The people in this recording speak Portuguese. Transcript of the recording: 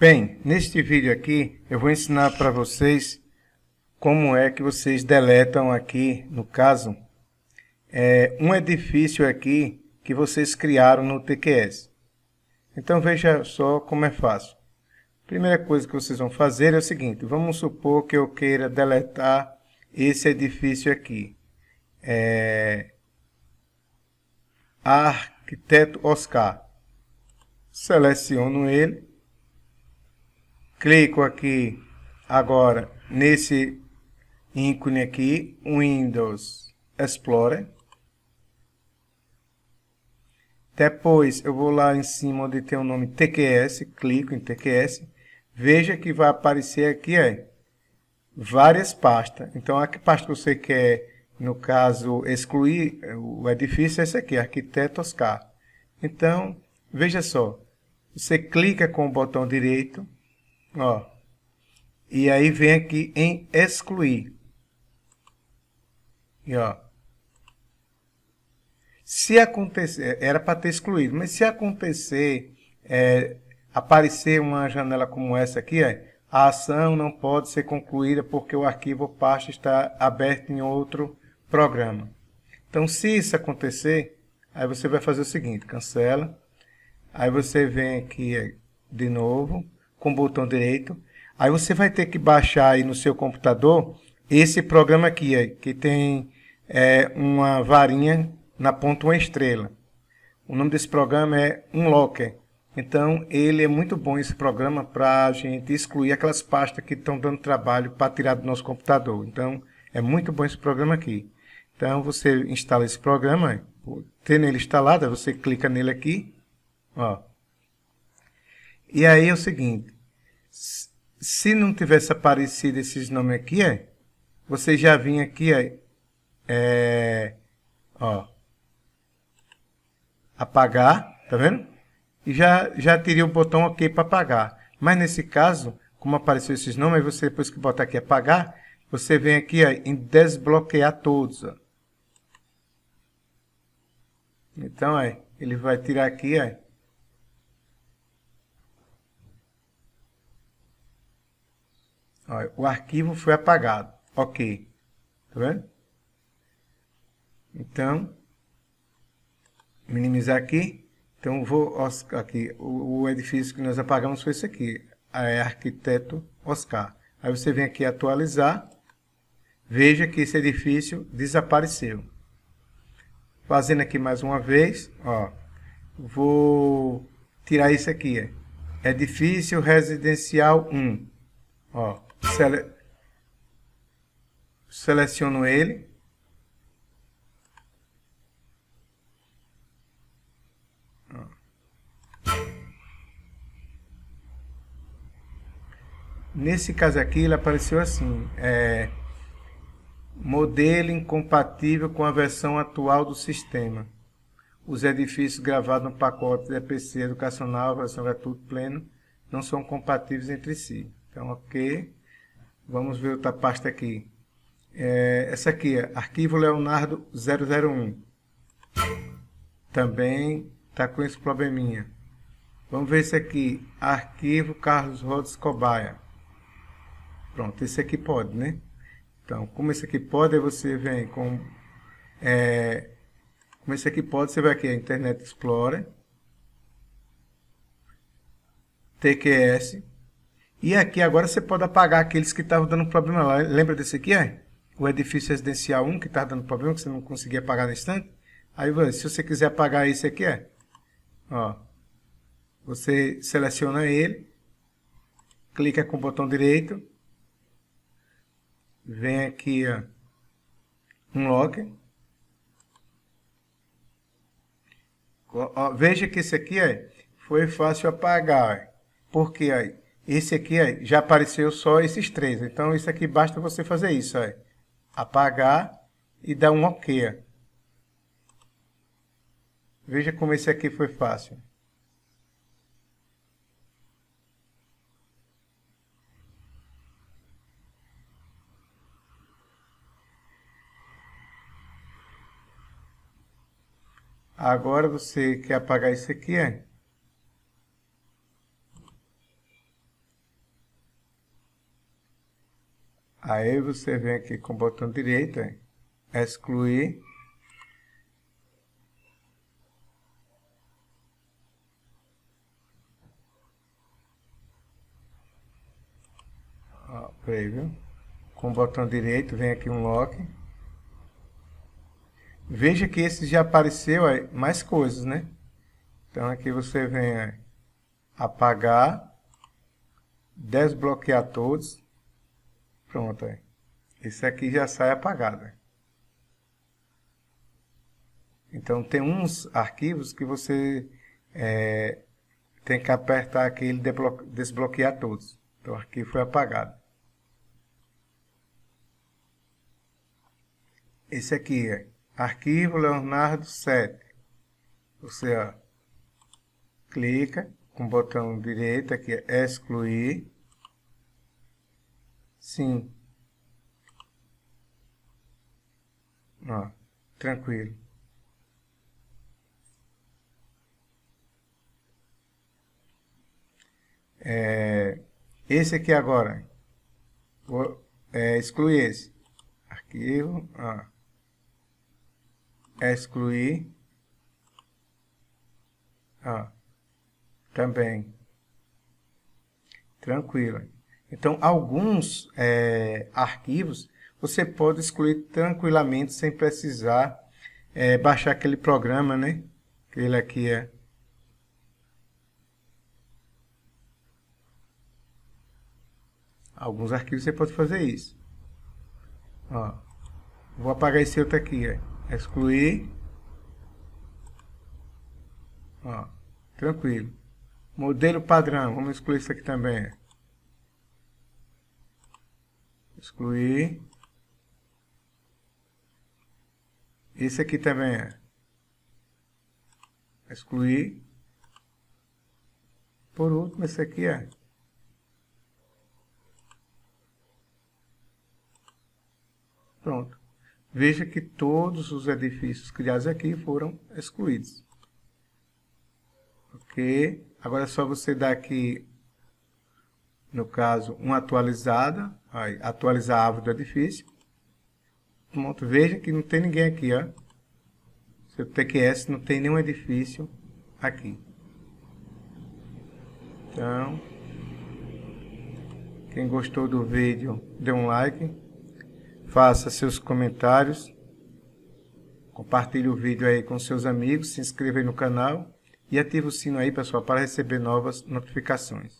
Bem, neste vídeo aqui eu vou ensinar para vocês como é que vocês deletam aqui, no caso, é, um edifício aqui que vocês criaram no TQS. Então veja só como é fácil. Primeira coisa que vocês vão fazer é o seguinte, vamos supor que eu queira deletar esse edifício aqui. É, arquiteto Oscar. Seleciono ele clico aqui agora nesse ícone aqui, Windows Explorer. Depois eu vou lá em cima onde tem o nome TQS, clico em TQS. Veja que vai aparecer aqui é, várias pastas. Então a pasta que você quer, no caso, excluir o edifício é esse aqui, Arquiteto Oscar. Então, veja só, você clica com o botão direito, Ó. E aí vem aqui em excluir. E ó. Se acontecer, era para ter excluído, mas se acontecer, é, aparecer uma janela como essa aqui, ó, é, a ação não pode ser concluída porque o arquivo pasta está aberto em outro programa. Então, se isso acontecer, aí você vai fazer o seguinte, cancela. Aí você vem aqui é, de novo, com o botão direito. Aí você vai ter que baixar aí no seu computador esse programa aqui, aí, que tem é, uma varinha na ponta uma estrela. O nome desse programa é Unlocker. Então, ele é muito bom esse programa para a gente excluir aquelas pastas que estão dando trabalho para tirar do nosso computador. Então, é muito bom esse programa aqui. Então, você instala esse programa, ter nele instalado, você clica nele aqui, ó, e aí é o seguinte, se não tivesse aparecido esses nomes aqui, é, você já vinha aqui, é, é, ó, apagar, tá vendo? E já, já teria o botão OK para apagar. Mas nesse caso, como apareceu esses nomes, você depois que botar aqui apagar, você vem aqui ó, em desbloquear todos. Ó. Então, é, ele vai tirar aqui, aí, o arquivo foi apagado. Ok. Tá vendo? Então, minimizar aqui. Então, vou aqui. O, o edifício que nós apagamos foi esse aqui. Ah, é arquiteto Oscar. Aí você vem aqui atualizar. Veja que esse edifício desapareceu. Fazendo aqui mais uma vez, ó. Vou tirar isso aqui, é. Edifício residencial 1. Ó. Sele... Seleciono ele. Nesse caso aqui, ele apareceu assim, é, modelo incompatível com a versão atual do sistema. Os edifícios gravados no pacote DPC educacional, versão gratuito é pleno, não são compatíveis entre si. Então, ok. Vamos ver outra pasta aqui. É, essa aqui, é arquivo Leonardo 001. Também está com esse probleminha. Vamos ver esse aqui, arquivo Carlos Rodos Cobaia. Pronto, esse aqui pode, né? Então, como esse aqui pode, você vem com... É, como esse aqui pode, você vai aqui, Internet Explorer. TQS. E aqui agora você pode apagar aqueles que estavam dando problema lá. Lembra desse aqui, é? O edifício residencial 1 que estava dando problema, que você não conseguia apagar no instante. Aí, se você quiser apagar esse aqui, é? Ó, você seleciona ele, clica com o botão direito, vem aqui, ó, um lock. Ó, veja que esse aqui, é foi fácil apagar, ó, porque aí esse aqui é, já apareceu só esses três. Então, isso aqui basta você fazer isso. Ó. Apagar e dar um OK. Veja como esse aqui foi fácil. Agora você quer apagar isso aqui, é? Aí você vem aqui com o botão direito, é, excluir. preview. Com o botão direito vem aqui um lock. Veja que esse já apareceu aí, é, mais coisas, né? Então aqui você vem aí, é, apagar, desbloquear todos. Pronto, aí. É. Esse aqui já sai apagado. É. Então tem uns arquivos que você é, tem que apertar aqui desbloquear todos. Então o arquivo foi apagado. Esse aqui é arquivo Leonardo 7. Você ó, clica com o botão direito aqui, é excluir. Sim. Ó, tranquilo. É, esse aqui agora. Vou, é, excluir esse. Arquivo. Ó. É excluir. Ó. Também. Tranquilo. Então, alguns é, arquivos você pode excluir tranquilamente sem precisar é, baixar aquele programa, né? Ele aqui é. Alguns arquivos você pode fazer isso. Ó, vou apagar esse outro aqui, ó. É. excluir. Ó, tranquilo. Modelo padrão, vamos excluir isso aqui também. É excluir. Esse aqui também é excluir. Por último, esse aqui é Pronto. Veja que todos os edifícios criados aqui foram excluídos. Ok? Agora é só você dar aqui no caso, uma atualizada, aí, atualizar a árvore do edifício. Pronto, veja que não tem ninguém aqui, ó. Seu TQS não tem nenhum edifício aqui. Então, quem gostou do vídeo, dê um like, faça seus comentários, compartilhe o vídeo aí com seus amigos, se inscreva aí no canal e ative o sino aí, pessoal, para receber novas notificações.